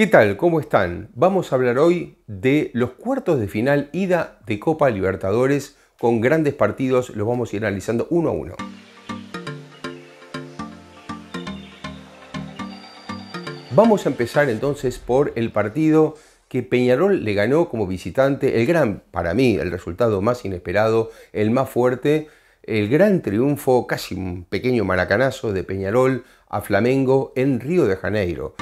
¿Qué tal? ¿Cómo están? Vamos a hablar hoy de los cuartos de final ida de Copa Libertadores con grandes partidos, los vamos a ir analizando uno a uno. Vamos a empezar entonces por el partido que Peñarol le ganó como visitante, el gran, para mí, el resultado más inesperado, el más fuerte, el gran triunfo, casi un pequeño maracanazo de Peñarol a Flamengo en Río de Janeiro.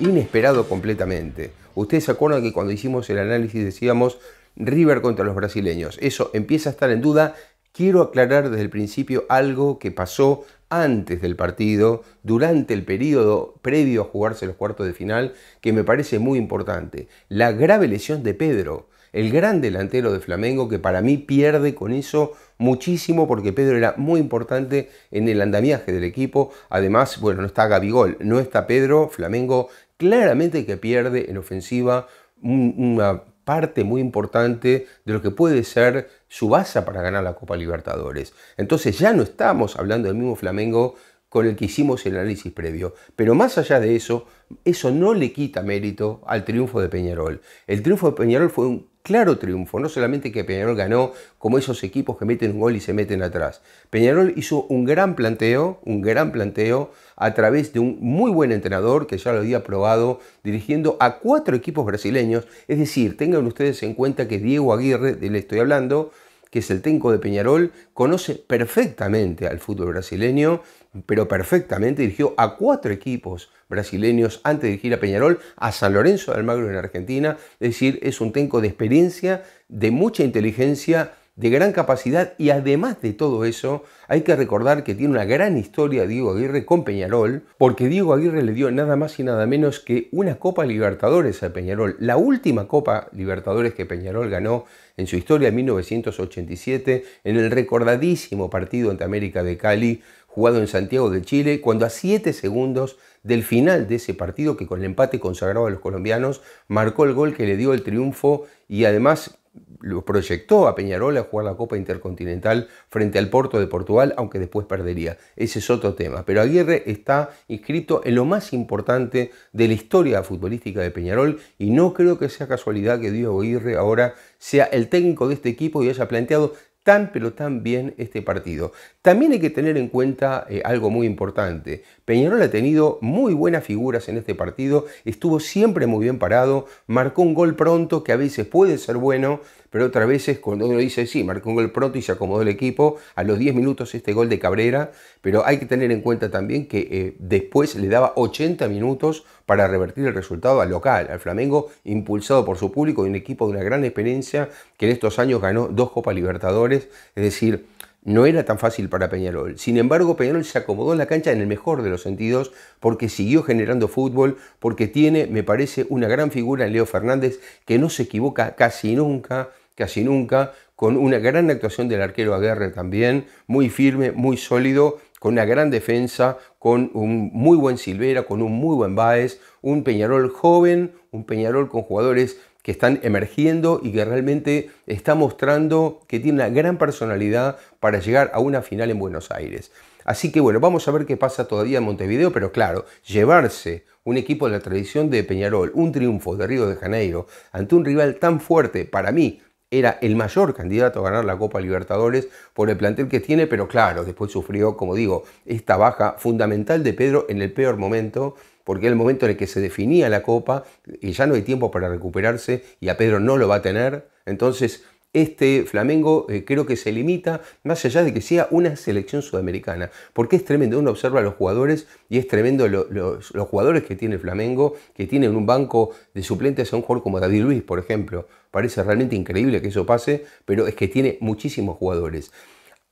inesperado completamente. Ustedes se acuerdan que cuando hicimos el análisis decíamos River contra los brasileños. Eso empieza a estar en duda. Quiero aclarar desde el principio algo que pasó antes del partido, durante el periodo previo a jugarse los cuartos de final, que me parece muy importante. La grave lesión de Pedro, el gran delantero de Flamengo, que para mí pierde con eso muchísimo porque Pedro era muy importante en el andamiaje del equipo. Además, bueno, no está Gabigol, no está Pedro, Flamengo Claramente que pierde en ofensiva una parte muy importante de lo que puede ser su base para ganar la Copa Libertadores. Entonces ya no estamos hablando del mismo Flamengo con el que hicimos el análisis previo. Pero más allá de eso, eso no le quita mérito al triunfo de Peñarol. El triunfo de Peñarol fue un claro triunfo, no solamente que Peñarol ganó como esos equipos que meten un gol y se meten atrás. Peñarol hizo un gran planteo, un gran planteo, a través de un muy buen entrenador que ya lo había probado dirigiendo a cuatro equipos brasileños. Es decir, tengan ustedes en cuenta que Diego Aguirre, del él estoy hablando, que es el tenco de Peñarol, conoce perfectamente al fútbol brasileño, pero perfectamente dirigió a cuatro equipos brasileños antes de dirigir a Peñarol, a San Lorenzo de Almagro en Argentina, es decir, es un tenco de experiencia, de mucha inteligencia, de gran capacidad y además de todo eso, hay que recordar que tiene una gran historia Diego Aguirre con Peñarol, porque Diego Aguirre le dio nada más y nada menos que una Copa Libertadores a Peñarol, la última Copa Libertadores que Peñarol ganó en su historia en 1987, en el recordadísimo partido ante América de Cali, jugado en Santiago de Chile, cuando a 7 segundos del final de ese partido, que con el empate consagrado a los colombianos, marcó el gol que le dio el triunfo y además lo proyectó a Peñarol a jugar la Copa Intercontinental frente al Porto de Portugal, aunque después perdería. Ese es otro tema. Pero Aguirre está inscrito en lo más importante de la historia futbolística de Peñarol y no creo que sea casualidad que Diego Aguirre ahora sea el técnico de este equipo y haya planteado tan pero tan bien este partido. También hay que tener en cuenta eh, algo muy importante. Peñarol ha tenido muy buenas figuras en este partido, estuvo siempre muy bien parado, marcó un gol pronto que a veces puede ser bueno pero otras veces cuando uno dice, sí, marcó un gol pronto y se acomodó el equipo, a los 10 minutos este gol de Cabrera, pero hay que tener en cuenta también que eh, después le daba 80 minutos para revertir el resultado al local, al Flamengo, impulsado por su público y un equipo de una gran experiencia que en estos años ganó dos Copa Libertadores, es decir, no era tan fácil para Peñarol. Sin embargo, Peñarol se acomodó en la cancha en el mejor de los sentidos porque siguió generando fútbol, porque tiene, me parece, una gran figura en Leo Fernández que no se equivoca casi nunca, casi nunca, con una gran actuación del arquero Aguerre también, muy firme, muy sólido, con una gran defensa, con un muy buen Silvera, con un muy buen Baez, un Peñarol joven, un Peñarol con jugadores que están emergiendo y que realmente está mostrando que tiene una gran personalidad para llegar a una final en Buenos Aires. Así que bueno, vamos a ver qué pasa todavía en Montevideo, pero claro, llevarse un equipo de la tradición de Peñarol, un triunfo de Río de Janeiro, ante un rival tan fuerte para mí, era el mayor candidato a ganar la Copa Libertadores por el plantel que tiene, pero claro, después sufrió, como digo, esta baja fundamental de Pedro en el peor momento, porque era el momento en el que se definía la Copa y ya no hay tiempo para recuperarse y a Pedro no lo va a tener. Entonces, este Flamengo eh, creo que se limita, más allá de que sea una selección sudamericana, porque es tremendo, uno observa a los jugadores y es tremendo los jugadores que tiene Flamengo, que tienen un banco de suplentes a un jugador como David Luis, por ejemplo. Parece realmente increíble que eso pase, pero es que tiene muchísimos jugadores.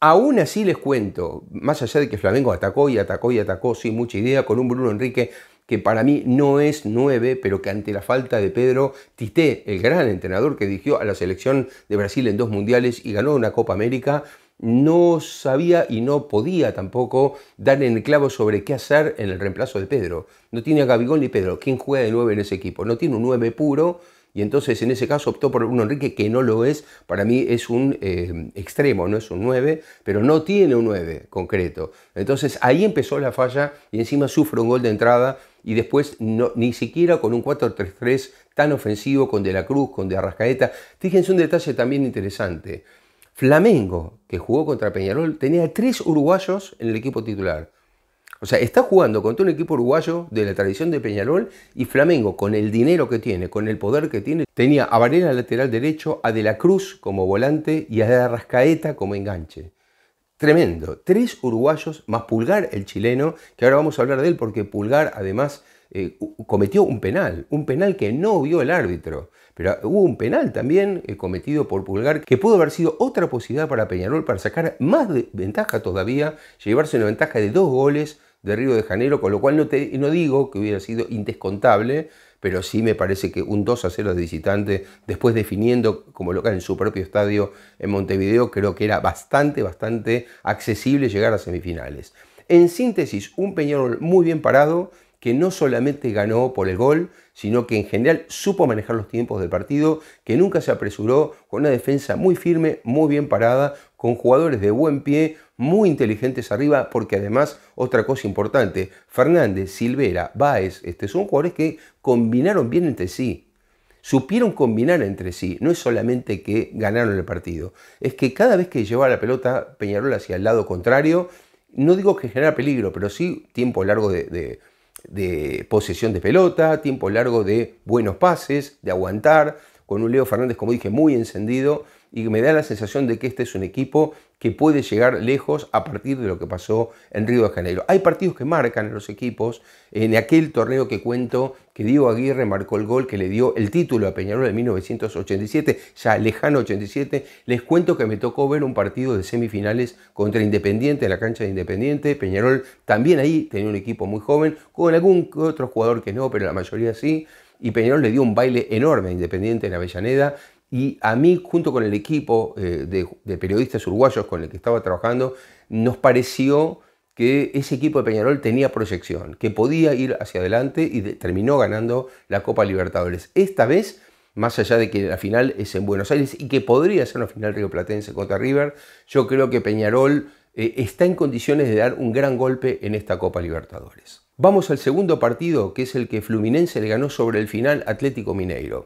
Aún así les cuento, más allá de que Flamengo atacó y atacó y atacó sin mucha idea, con un Bruno Enrique que para mí no es 9, pero que ante la falta de Pedro Tite, el gran entrenador que dirigió a la selección de Brasil en dos mundiales y ganó una Copa América, no sabía y no podía tampoco dar en el clavo sobre qué hacer en el reemplazo de Pedro. No tiene a Gabigol ni Pedro. ¿Quién juega de nueve en ese equipo? No tiene un nueve puro y entonces en ese caso optó por un Enrique que no lo es, para mí es un eh, extremo, no es un 9, pero no tiene un 9 concreto. Entonces ahí empezó la falla y encima sufre un gol de entrada y después ni siquiera con un 4-3-3 tan ofensivo con De la Cruz, con De Arrascaeta. Fíjense un detalle también interesante. Flamengo, que jugó contra Peñarol, tenía tres uruguayos en el equipo titular. O sea, está jugando contra un equipo uruguayo de la tradición de Peñarol y Flamengo, con el dinero que tiene, con el poder que tiene. Tenía a Varela lateral derecho, a De la Cruz como volante y a De Arrascaeta como enganche. Tremendo. Tres uruguayos más Pulgar, el chileno, que ahora vamos a hablar de él porque Pulgar además eh, cometió un penal, un penal que no vio el árbitro. Pero hubo un penal también eh, cometido por Pulgar que pudo haber sido otra posibilidad para Peñarol para sacar más ventaja todavía, llevarse una ventaja de dos goles de Río de Janeiro, con lo cual no, te, no digo que hubiera sido indescontable, pero sí me parece que un 2 a 0 de visitante, después definiendo como local en su propio estadio en Montevideo, creo que era bastante, bastante accesible llegar a semifinales. En síntesis, un Peñarol muy bien parado, que no solamente ganó por el gol, sino que en general supo manejar los tiempos del partido, que nunca se apresuró, con una defensa muy firme, muy bien parada, con jugadores de buen pie, muy inteligentes arriba, porque además, otra cosa importante, Fernández, Silvera, Baez, este, son jugadores que combinaron bien entre sí, supieron combinar entre sí. No es solamente que ganaron el partido, es que cada vez que llevaba la pelota Peñarol hacia el lado contrario, no digo que genera peligro, pero sí tiempo largo de, de posesión de pelota, tiempo largo de buenos pases, de aguantar, con un Leo Fernández, como dije, muy encendido y me da la sensación de que este es un equipo que puede llegar lejos a partir de lo que pasó en Río de Janeiro. Hay partidos que marcan los equipos. En aquel torneo que cuento que Diego Aguirre marcó el gol que le dio el título a Peñarol en 1987, ya lejano 87, les cuento que me tocó ver un partido de semifinales contra Independiente en la cancha de Independiente. Peñarol también ahí tenía un equipo muy joven, con algún otro jugador que no, pero la mayoría sí y Peñarol le dio un baile enorme a Independiente en Avellaneda y a mí, junto con el equipo eh, de, periodistas uruguayos con el que estaba trabajando, nos pareció que ese equipo de Peñarol tenía proyección, que podía ir hacia adelante y terminó ganando la Copa Libertadores. Esta vez, más allá de que la final es en Buenos Aires y que podría ser una final rioplatense contra River, yo creo que Peñarol eh, está en condiciones de dar un gran golpe en esta Copa Libertadores. Vamos al segundo partido, que es el que Fluminense le ganó sobre el final Atlético Mineiro.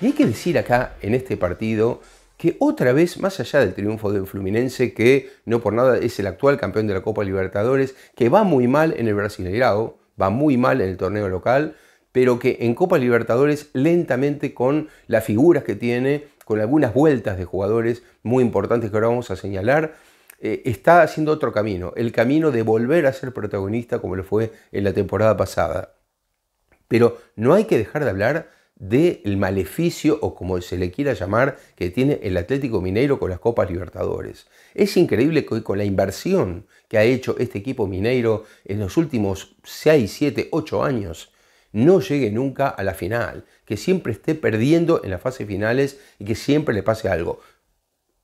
Y hay que decir acá, en este partido, que otra vez, más allá del triunfo del Fluminense, que no por nada es el actual campeón de la Copa Libertadores, que va muy mal en el Brasileirao, va muy mal en el torneo local, pero que en Copa Libertadores lentamente con las figuras que tiene, con algunas vueltas de jugadores muy importantes que ahora vamos a señalar, eh, está haciendo otro camino, el camino de volver a ser protagonista como lo fue en la temporada pasada. Pero no hay que dejar de hablar del maleficio o como se le quiera llamar que tiene el Atlético Mineiro con las Copas Libertadores. Es increíble que con la inversión que ha hecho este equipo mineiro en los últimos 6, 7, 8 años, no llegue nunca a la final, que siempre esté perdiendo en las fases finales y que siempre le pase algo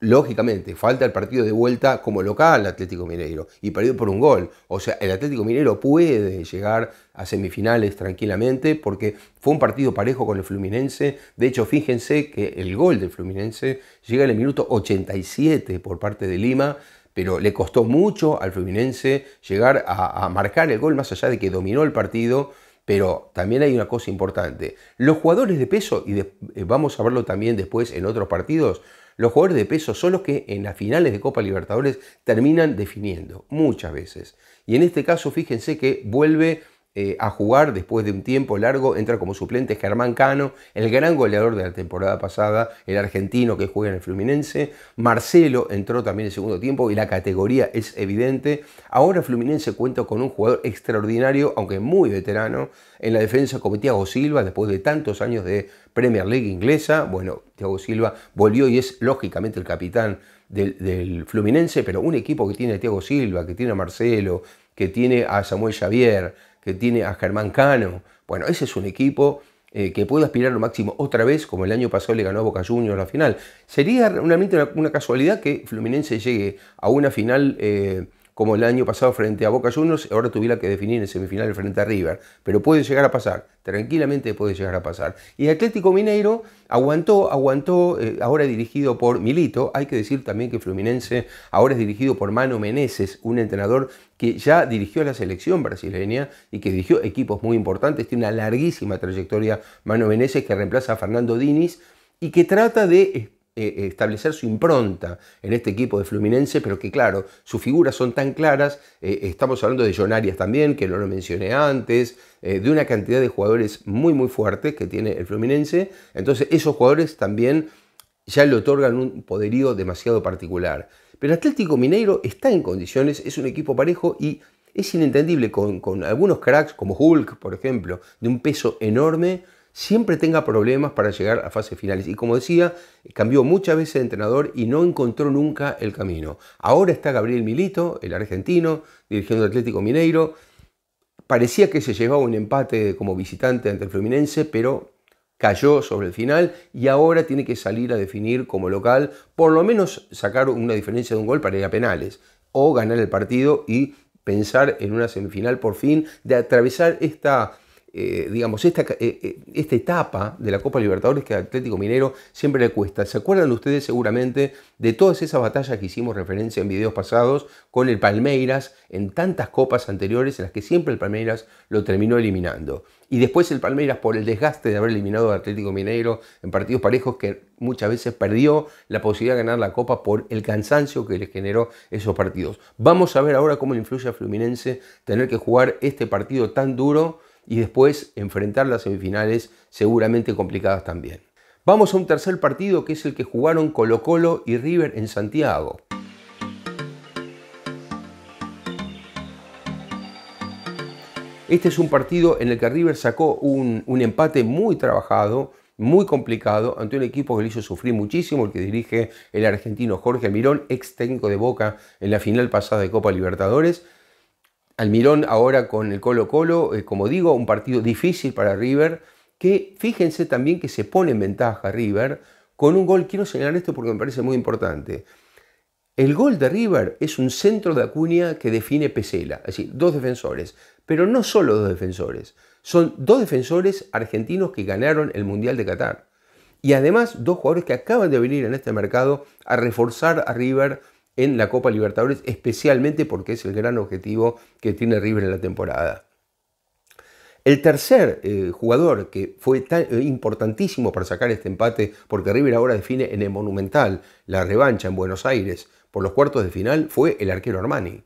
lógicamente, falta el partido de vuelta como local Atlético Mineiro y perdido por un gol. O sea, el Atlético Mineiro puede llegar a semifinales tranquilamente porque fue un partido parejo con el Fluminense. De hecho, fíjense que el gol del Fluminense llega en el minuto 87 por parte de Lima. Pero le costó mucho al Fluminense llegar a, marcar el gol, más allá de que dominó el partido, pero también hay una cosa importante. Los jugadores de peso, y eh, vamos a verlo también después en otros partidos, los jugadores de peso son los que en las finales de Copa Libertadores terminan definiendo muchas veces. Y en este caso, fíjense que vuelve eh, a jugar después de un tiempo largo. Entra como suplente Germán Cano, el gran goleador de la temporada pasada, el argentino que juega en el Fluminense. Marcelo entró también en el segundo tiempo y la categoría es evidente. Ahora Fluminense cuenta con un jugador extraordinario, aunque muy veterano, en la defensa como Thiago Silva, después de tantos años de Premier League inglesa. Bueno, Thiago Silva volvió y es lógicamente el capitán del, Fluminense, pero un equipo que tiene a Thiago Silva, que tiene a Marcelo, que tiene a Samuel Xavier, que tiene a Germán Cano. Bueno, ese es un equipo eh, que puede aspirar lo máximo otra vez, como el año pasado le ganó a Boca Juniors la final. Sería realmente una, casualidad que Fluminense llegue a una final eh, como el año pasado frente a Boca Juniors, ahora tuviera que definir en semifinales frente a River, pero puede llegar a pasar, tranquilamente puede llegar a pasar. Y Atlético Mineiro aguantó, aguantó, eh, ahora dirigido por Milito, hay que decir también que Fluminense ahora es dirigido por Mano Meneses, un entrenador que ya dirigió a la selección brasileña y que dirigió equipos muy importantes, tiene una larguísima trayectoria Mano Meneses que reemplaza a Fernando Diniz y que trata de eh, eh, establecer su impronta en este equipo de Fluminense, pero que claro, sus figuras son tan claras, eh, estamos hablando de Jonarias también, que no lo mencioné antes, de una cantidad de jugadores muy muy fuertes que tiene el Fluminense, entonces esos jugadores también ya le otorgan un poderío demasiado particular. Pero Atlético Mineiro está en condiciones, es un equipo parejo y es inentendible con, con algunos cracks como Hulk, por ejemplo, de un peso enorme, siempre tenga problemas para llegar a fases finales. Y como decía, cambió muchas veces de entrenador y no encontró nunca el camino. Ahora está Gabriel Milito, el argentino, dirigiendo Atlético Mineiro. Parecía que se llevaba un empate como visitante ante el Fluminense, pero cayó sobre el final y ahora tiene que salir a definir como local, por lo menos sacar una diferencia de un gol para ir a penales o ganar el partido y pensar en una semifinal por fin, de atravesar esta eh, digamos, esta, eh, eh, esta, etapa de la Copa Libertadores que Atlético Minero siempre le cuesta. ¿Se acuerdan ustedes seguramente de todas esas batallas que hicimos referencia en videos pasados con el Palmeiras en tantas copas anteriores en las que siempre el Palmeiras lo terminó eliminando? Y después el Palmeiras por el desgaste de haber eliminado a Atlético Minero en partidos parejos que muchas veces perdió la posibilidad de ganar la Copa por el cansancio que les generó esos partidos. Vamos a ver ahora cómo le influye a Fluminense tener que jugar este partido tan duro y después enfrentar las semifinales seguramente complicadas también. Vamos a un tercer partido que es el que jugaron Colo Colo y River en Santiago. Este es un partido en el que River sacó un, empate muy trabajado, muy complicado ante un equipo que le hizo sufrir muchísimo, el que dirige el argentino Jorge Mirón ex técnico de Boca en la final pasada de Copa Libertadores. Almirón ahora con el Colo Colo, eh, como digo, un partido difícil para River, que fíjense también que se pone en ventaja River con un gol. Quiero señalar esto porque me parece muy importante. El gol de River es un centro de Acuña que define Pesela, es decir, dos defensores, pero no solo dos defensores, son dos defensores argentinos que ganaron el Mundial de Qatar. Y además dos jugadores que acaban de venir en este mercado a reforzar a River en la Copa Libertadores, especialmente porque es el gran objetivo que tiene River en la temporada. El tercer eh, jugador que fue eh, importantísimo para sacar este empate, porque River ahora define en el Monumental la revancha en Buenos Aires por los cuartos de final, fue el arquero Armani.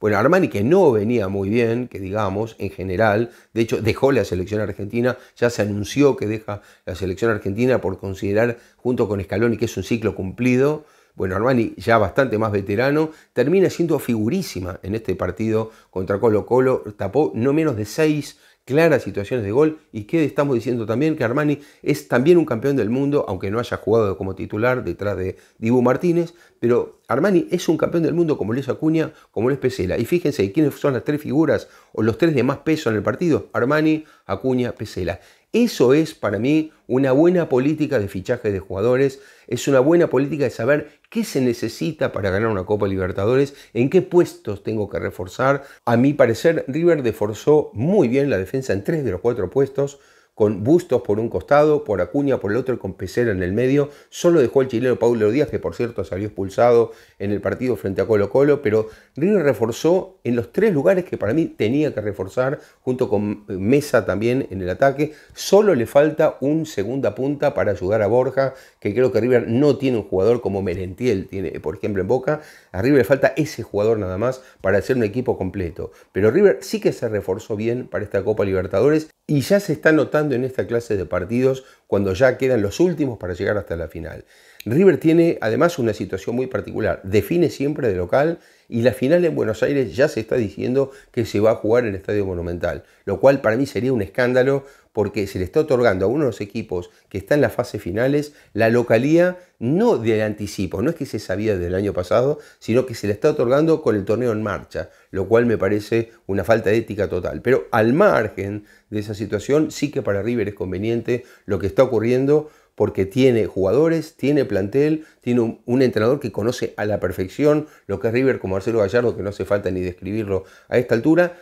Bueno, Armani que no venía muy bien, que digamos, en general, de hecho dejó la selección argentina, ya se anunció que deja la selección argentina por considerar junto con Scaloni que es un ciclo cumplido, bueno, Armani, ya bastante más veterano, termina siendo figurísima en este partido contra Colo Colo, tapó no menos de seis claras situaciones de gol y que estamos diciendo también que Armani es también un campeón del mundo, aunque no haya jugado como titular detrás de Dibu Martínez, pero Armani es un campeón del mundo como Luis Acuña, como Luis Pesela. Y fíjense quiénes son las tres figuras o los tres de más peso en el partido, Armani, Acuña, Pesela. Eso es para mí una buena política de fichaje de jugadores, es una buena política de saber qué se necesita para ganar una Copa Libertadores, en qué puestos tengo que reforzar. A mi parecer, River reforzó muy bien la defensa en tres de los cuatro puestos, con Bustos por un costado, por Acuña por el otro y con Pesera en el medio. Solo dejó el chileno Paulo Díaz, que por cierto salió expulsado en el partido frente a Colo Colo, pero River reforzó en los tres lugares que para mí tenía que reforzar, junto con Mesa también en el ataque. Solo le falta un segunda punta para ayudar a Borja, que creo que River no tiene un jugador como Merentiel, tiene por ejemplo en Boca. A River le falta ese jugador nada más para hacer un equipo completo. Pero River sí que se reforzó bien para esta Copa Libertadores y ya se está notando en esta clase de partidos cuando ya quedan los últimos para llegar hasta la final. River tiene además una situación muy particular, define siempre de local y la final en Buenos Aires ya se está diciendo que se va a jugar en el Estadio Monumental, lo cual para mí sería un escándalo porque se le está otorgando a uno de los equipos que está en las fases finales la localía no de anticipo, no es que se sabía del año pasado, sino que se le está otorgando con el torneo en marcha, lo cual me parece una falta de ética total. Pero al margen de esa situación, sí que para River es conveniente lo que está ocurriendo porque tiene jugadores, tiene plantel, tiene un, entrenador que conoce a la perfección lo que es River como Marcelo Gallardo, que no hace falta ni describirlo a esta altura.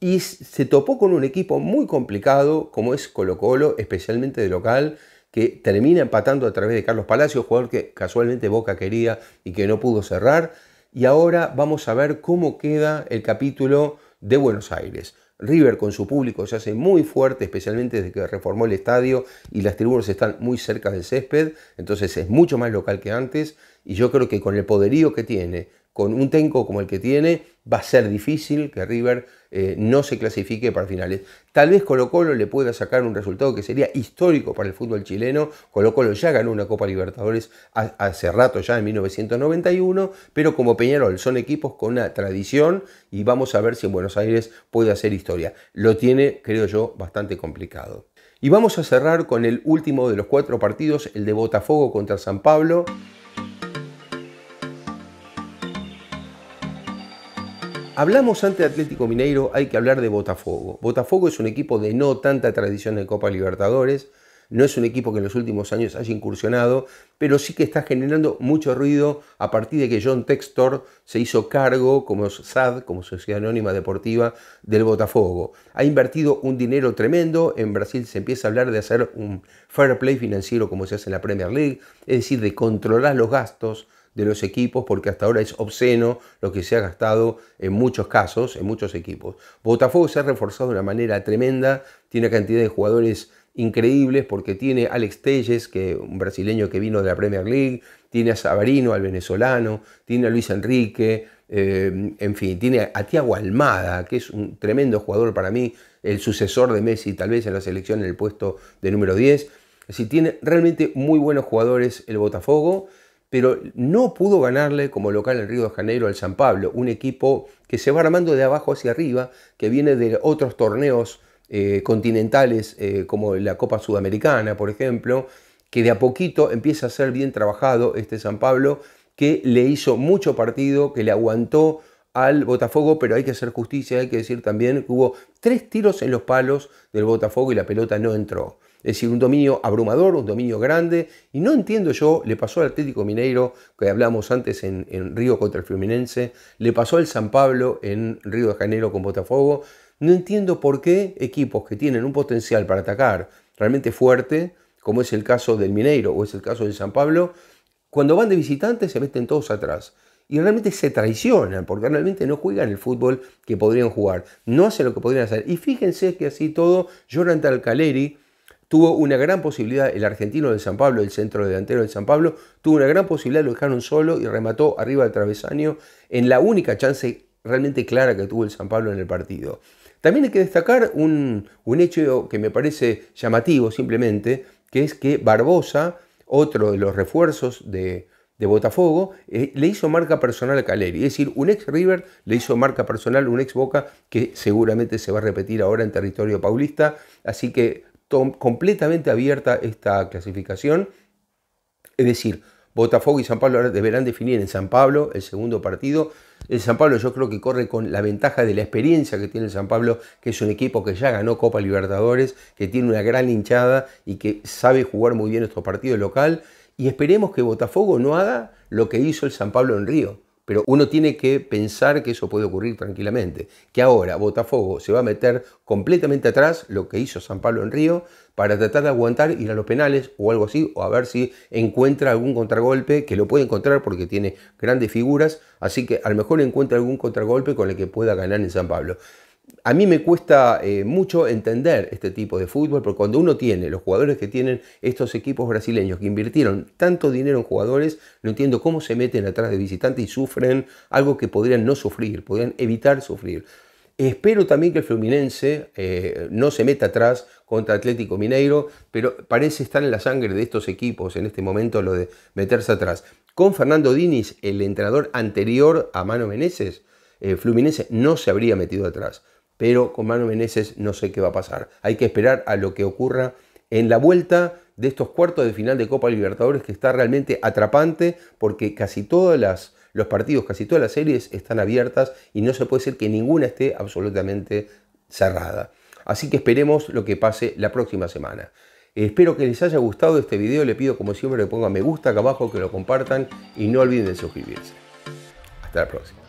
Y se topó con un equipo muy complicado como es Colo Colo, especialmente de local, que termina empatando a través de Carlos Palacios, jugador que casualmente Boca quería y que no pudo cerrar. Y ahora vamos a ver cómo queda el capítulo de Buenos Aires. River con su público se hace muy fuerte, especialmente desde que reformó el estadio y las tribunas están muy cerca del césped, entonces es mucho más local que antes y yo creo que con el poderío que tiene, con un tenco como el que tiene, va a ser difícil que River eh, no se clasifique para finales. Tal vez Colo Colo le pueda sacar un resultado que sería histórico para el fútbol chileno. Colo Colo ya ganó una Copa Libertadores hace rato, ya en 1991, pero como Peñarol son equipos con una tradición y vamos a ver si en Buenos Aires puede hacer historia. Lo tiene, creo yo, bastante complicado. Y vamos a cerrar con el último de los cuatro partidos, el de Botafogo contra San Pablo. Hablamos ante Atlético Mineiro, hay que hablar de Botafogo. Botafogo es un equipo de no tanta tradición en Copa Libertadores, no es un equipo que en los últimos años haya incursionado, pero sí que está generando mucho ruido a partir de que John Textor se hizo cargo como SAD, como Sociedad Anónima Deportiva del Botafogo. Ha invertido un dinero tremendo, en Brasil se empieza a hablar de hacer un fair play financiero como se hace en la Premier League, es decir, de controlar los gastos, de los equipos, porque hasta ahora es obsceno lo que se ha gastado en muchos casos, en muchos equipos. Botafogo se ha reforzado de una manera tremenda, tiene una cantidad de jugadores increíbles porque tiene Alex Telles, que un brasileño que vino de la Premier League, tiene a Sabarino, al venezolano, tiene a Luis Enrique, eh, en fin, tiene a Tiago Almada, que es un tremendo jugador para mí, el sucesor de Messi tal vez en la selección en el puesto de número 10. Es tiene realmente muy buenos jugadores el Botafogo pero no pudo ganarle como local en Río de Janeiro al San Pablo, un equipo que se va armando de abajo hacia arriba, que viene de otros torneos eh, continentales eh, como la Copa Sudamericana, por ejemplo, que de a poquito empieza a ser bien trabajado este San Pablo, que le hizo mucho partido, que le aguantó al Botafogo, pero hay que hacer justicia, hay que decir también que hubo tres tiros en los palos del Botafogo y la pelota no entró. Es decir, un dominio abrumador, un dominio grande. Y no entiendo yo, le pasó al Atlético Mineiro, que hablamos antes en, Río contra el Fluminense, le pasó al San Pablo en Río de Janeiro con Botafogo. No entiendo por qué equipos que tienen un potencial para atacar realmente fuerte, como es el caso del Mineiro o es el caso del San Pablo, cuando van de visitantes se meten todos atrás y realmente se traicionan porque realmente no juegan el fútbol que podrían jugar, no hacen lo que podrían hacer. Y fíjense que así todo, Jonathan Caleri, tuvo una gran posibilidad, el argentino del San Pablo, el centro delantero del San Pablo, tuvo una gran posibilidad, lo dejaron solo y remató arriba del travesaño en la única chance realmente clara que tuvo el San Pablo en el partido. También hay que destacar un, un hecho que me parece llamativo simplemente, que es que Barbosa, otro de los refuerzos de, de Botafogo, eh, le hizo marca personal a Caleri. Es decir, un ex River le hizo marca personal, un ex Boca, que seguramente se va a repetir ahora en territorio paulista. Así que completamente abierta esta clasificación. Es decir, Botafogo y San Pablo deberán definir en San Pablo el segundo partido. El San Pablo yo creo que corre con la ventaja de la experiencia que tiene el San Pablo, que es un equipo que ya ganó Copa Libertadores, que tiene una gran hinchada y que sabe jugar muy bien estos partidos local. Y esperemos que Botafogo no haga lo que hizo el San Pablo en Río pero uno tiene que pensar que eso puede ocurrir tranquilamente, que ahora Botafogo se va a meter completamente atrás, lo que hizo San Pablo en Río, para tratar de aguantar, ir a los penales o algo así, o a ver si encuentra algún contragolpe, que lo puede encontrar porque tiene grandes figuras, así que a lo mejor encuentra algún contragolpe con el que pueda ganar en San Pablo. A mí me cuesta eh, mucho entender este tipo de fútbol, porque cuando uno tiene los jugadores que tienen estos equipos brasileños que invirtieron tanto dinero en jugadores, no entiendo cómo se meten atrás de visitantes y sufren algo que podrían no sufrir, podrían evitar sufrir. Espero también que el Fluminense eh, no se meta atrás contra Atlético Mineiro, pero parece estar en la sangre de estos equipos en este momento lo de meterse atrás. Con Fernando Diniz, el entrenador anterior a Mano Meneses, eh, Fluminense no se habría metido atrás pero con Manu Meneses no sé qué va a pasar. Hay que esperar a lo que ocurra en la vuelta de estos cuartos de final de Copa Libertadores que está realmente atrapante porque casi todas las los partidos, casi todas las series están abiertas y no se puede ser que ninguna esté absolutamente cerrada. Así que esperemos lo que pase la próxima semana. Espero que les haya gustado este video, le pido como siempre que pongan me gusta acá abajo, que lo compartan y no olviden suscribirse. Hasta la próxima.